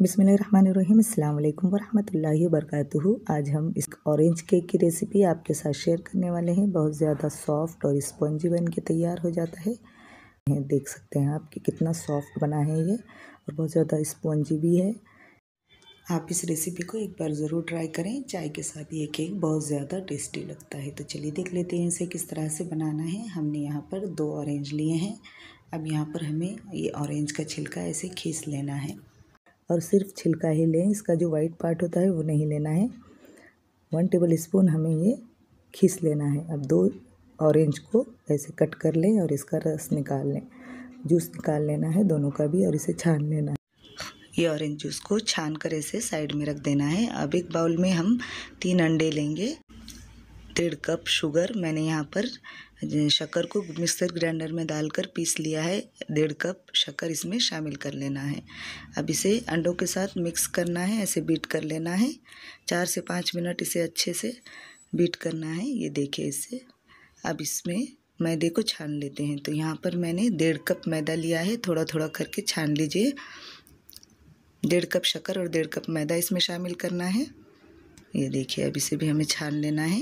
बिसमीम अल्लाम वरहमल वर्क आज हम इस ऑरेंज केक की रेसिपी आपके साथ शेयर करने वाले हैं बहुत ज़्यादा सॉफ्ट और स्पंजी बन के तैयार हो जाता है देख सकते हैं आप कि कितना सॉफ्ट बना है ये और बहुत ज़्यादा स्पंजी भी है आप इस रेसिपी को एक बार ज़रूर ट्राई करें चाय के साथ ये केक बहुत ज़्यादा टेस्टी लगता है तो चलिए देख लेते हैं इसे किस तरह से बनाना है हमने यहाँ पर दो ऑरेंज लिए हैं अब यहाँ पर हमें ये ऑरेंज का छिलका ऐसे खींच लेना है और सिर्फ छिलका ही लें इसका जो वाइट पार्ट होता है वो नहीं लेना है वन टेबल स्पून हमें ये खीस लेना है अब दो ऑरेंज को ऐसे कट कर लें और इसका रस निकाल लें जूस निकाल लेना है दोनों का भी और इसे छान लेना है ये ऑरेंज जूस को छान कर ऐसे साइड में रख देना है अब एक बाउल में हम तीन अंडे लेंगे डेढ़ कप शुगर मैंने यहाँ पर शक्कर को मिक्सर ग्राइंडर में डालकर पीस लिया है डेढ़ कप शक्कर इसमें शामिल कर लेना है अब इसे अंडों के साथ मिक्स करना है ऐसे बीट कर लेना है चार से पाँच मिनट इसे अच्छे से बीट करना है ये देखिए इसे अब इसमें मैदे को छान लेते हैं तो यहाँ पर मैंने डेढ़ कप मैदा लिया है थोड़ा थोड़ा करके छान लीजिए डेढ़ कप शक्कर और डेढ़ कप मैदा इसमें शामिल करना है ये देखिए अब इसे भी हमें छान लेना है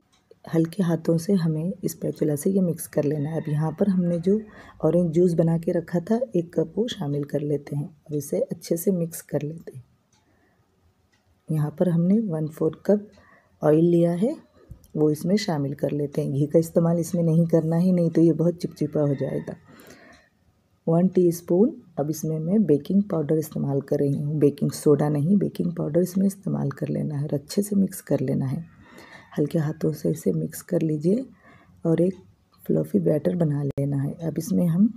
हल्के हाथों से हमें इस पैचुला से ये मिक्स कर लेना है अब यहाँ पर हमने जो ऑरेंज जूस बना के रखा था एक कप वो शामिल कर लेते हैं और इसे अच्छे से मिक्स कर लेते हैं यहाँ पर हमने वन फोर कप ऑयल लिया है वो इसमें शामिल कर लेते हैं घी का इस्तेमाल इसमें नहीं करना ही नहीं तो ये बहुत चिपचिपा हो जाएगा वन टीस्पून अब इसमें मैं बेकिंग पाउडर इस्तेमाल कर रही हूँ बेकिंग सोडा नहीं बेकिंग पाउडर इसमें इस्तेमाल कर लेना है और अच्छे से मिक्स कर लेना है हल्के हाथों से इसे मिक्स कर लीजिए और एक फ्लफ़ी बैटर बना लेना है अब इसमें हम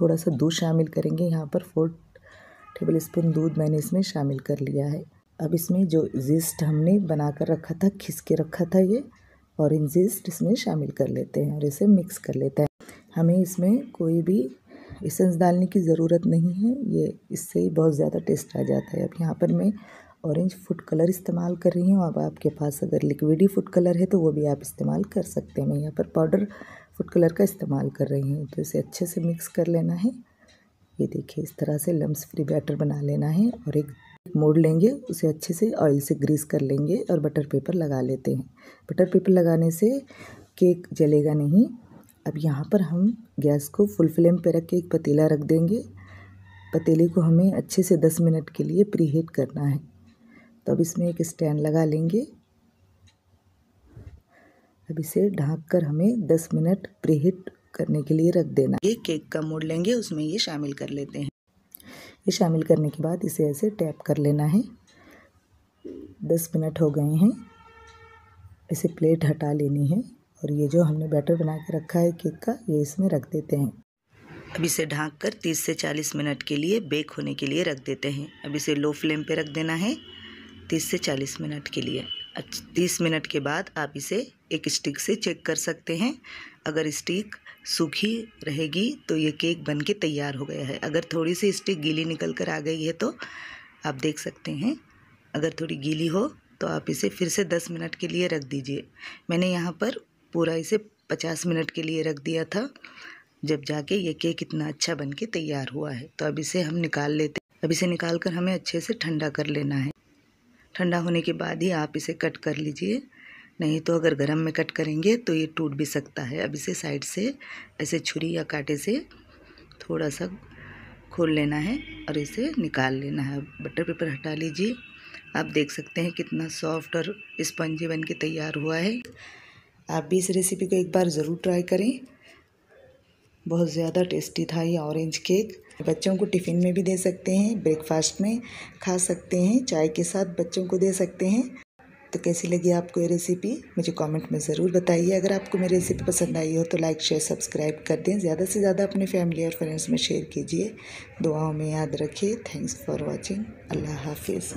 थोड़ा सा दूध शामिल करेंगे यहाँ पर फोर टेबल स्पून दूध मैंने इसमें शामिल कर लिया है अब इसमें जो जिस्ट हमने बना कर रखा था खिस के रखा था ये और इन जिस्ट इसमें शामिल कर लेते हैं और इसे मिक्स कर लेते हैं हमें इसमें कोई भी इसेंस डालने की ज़रूरत नहीं है ये इससे ही बहुत ज़्यादा टेस्ट आ जाता है अब यहाँ पर मैं ऑरेंज फूड कलर इस्तेमाल कर रही हूँ अब आपके पास अगर लिक्विडी फूड कलर है तो वो भी आप इस्तेमाल कर सकते हैं मैं यहाँ पर पाउडर फूड कलर का इस्तेमाल कर रही हूँ तो इसे अच्छे से मिक्स कर लेना है ये देखिए इस तरह से लम्स फ्री बैटर बना लेना है और एक मोड़ लेंगे उसे अच्छे से ऑयल से ग्रीस कर लेंगे और बटर पेपर लगा लेते हैं बटर पेपर लगाने से केक जलेगा नहीं अब यहाँ पर हम गैस को फुल फ्लेम पर रख के एक पतीला रख देंगे पतीले को हमें अच्छे से दस मिनट के लिए प्री हीट करना है तो अब इसमें एक स्टैंड लगा लेंगे अब इसे ढाँक कर हमें 10 मिनट प्रीहीट करने के लिए रख देना ये केक का मोड़ लेंगे उसमें ये शामिल कर लेते हैं ये शामिल करने के बाद इसे ऐसे टैप कर लेना है दस मिनट हो गए हैं इसे प्लेट हटा लेनी है और ये जो हमने बैटर बना के रखा है केक का ये इसमें रख देते हैं अब इसे ढाँक कर तीस से चालीस मिनट के लिए बेक होने के लिए रख देते हैं अब इसे लो फ्लेम पर रख देना है तीस से चालीस मिनट के लिए तीस मिनट के बाद आप इसे एक स्टिक से चेक कर सकते हैं अगर स्टिक सूखी रहेगी तो ये केक बन के तैयार हो गया है अगर थोड़ी सी स्टिक गीली निकल कर आ गई है तो आप देख सकते हैं अगर थोड़ी गीली हो तो आप इसे फिर से दस मिनट के लिए रख दीजिए मैंने यहाँ पर पूरा इसे पचास मिनट के लिए रख दिया था जब जाके ये केक इतना अच्छा बन के तैयार हुआ है तो अब इसे हम निकाल लेते अब इसे निकाल कर हमें अच्छे से ठंडा कर लेना है ठंडा होने के बाद ही आप इसे कट कर लीजिए नहीं तो अगर गर्म में कट करेंगे तो ये टूट भी सकता है अब इसे साइड से ऐसे छुरी या कांटे से थोड़ा सा खोल लेना है और इसे निकाल लेना है बटर पेपर हटा लीजिए आप देख सकते हैं कितना सॉफ्ट और स्पंजी बन के तैयार हुआ है आप भी इस रेसिपी को एक बार ज़रूर ट्राई करें बहुत ज़्यादा टेस्टी था ये ऑरेंज केक बच्चों को टिफ़िन में भी दे सकते हैं ब्रेकफास्ट में खा सकते हैं चाय के साथ बच्चों को दे सकते हैं तो कैसी लगी आपको ये रेसिपी मुझे कमेंट में ज़रूर बताइए अगर आपको मेरी रेसिपी पसंद आई हो तो लाइक शेयर सब्सक्राइब कर दें ज़्यादा से ज़्यादा अपने फैमिली और फ्रेंड्स में शेयर कीजिए दुआओं में याद रखिए थैंक्स फॉर वॉचिंग अल्लाह हाफिज़